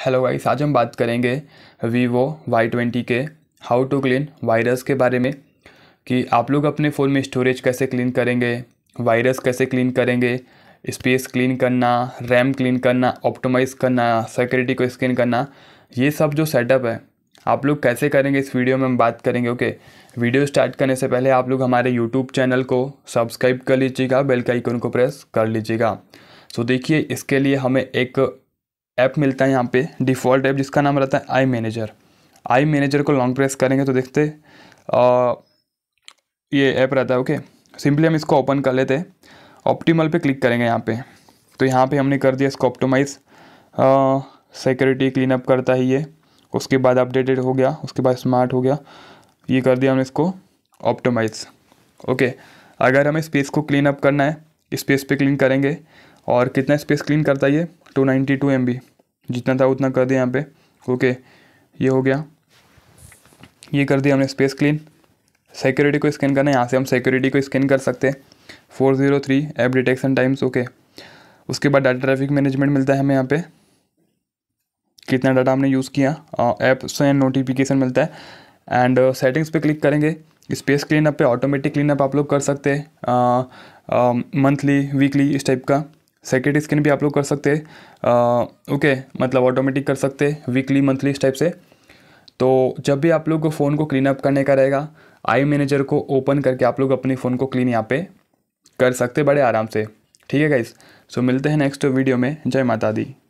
hello guys आज हम बात करेंगे वीवो वाई ट्वेंटी के हाउ टू क्लीन वायरस के बारे में कि आप लोग अपने फ़ोन में स्टोरेज कैसे क्लीन करेंगे वायरस कैसे क्लीन करेंगे स्पेस क्लीन करना रैम क्लीन करना ऑप्टोमाइज़ करना सिक्योरिटी को स्कैन करना ये सब जो सेटअप है आप लोग कैसे करेंगे इस वीडियो में हम बात करेंगे ओके वीडियो स्टार्ट करने से पहले आप लोग हमारे यूट्यूब चैनल को सब्सक्राइब कर लीजिएगा बेल का आइकन को प्रेस कर लीजिएगा सो देखिए इसके लिए हमें एक ऐप मिलता है यहाँ पे डिफ़ॉल्ट ऐप जिसका नाम रहता है आई मैनेजर आई मैनेजर को लॉन्ग प्रेस करेंगे तो देखते आ, ये ऐप रहता है ओके सिंपली हम इसको ओपन कर लेते हैं ऑप्टीमल पे क्लिक करेंगे यहाँ पे तो यहाँ पे हमने कर दिया इसको ऑप्टोमाइज़ सिक्योरिटी क्लीन अप करता है ये उसके बाद अपडेटेड हो गया उसके बाद स्मार्ट हो गया ये कर दिया हमने इसको ऑप्टोमाइज़ ओके अगर हमें स्पेस को क्लीन अप करना है स्पेस पे क्लीन करेंगे और कितना स्पेस क्लीन करता है ये two ninety two M B जितना था उतना कर दिया यहाँ पे ओके ये हो गया ये कर दिया हमने स्पेस क्लीन सिक्योरिटी को स्कैन करना है यहाँ से हम सिक्योरिटी को स्कैन कर सकते हैं four zero three app detection times okay उसके बाद डाटा ट्रैफिक मैनेजमेंट मिलता है हमें यहाँ पे कितना डाटा हमने यूज़ किया ऐप से नोटिफिकेशन मिलता है एंड सेटिंग्स पे क्लिक करेंगे स्पेस क्लीनअप पे ऑटोमेटिक क्लीनअप आप लोग कर सकते हैं मंथली वीकली इस टाइप का सेकेंड स्कैन भी आप लोग कर सकते ओके मतलब ऑटोमेटिक कर सकते वीकली मंथली इस टाइप से तो जब भी आप लोग को फ़ोन को क्लीन अप करने का रहेगा आई मैनेजर को ओपन करके आप लोग अपने फ़ोन को क्लीन यहाँ पे कर सकते बड़े आराम से ठीक है गाइस सो मिलते हैं नेक्स्ट वीडियो में जय माता दी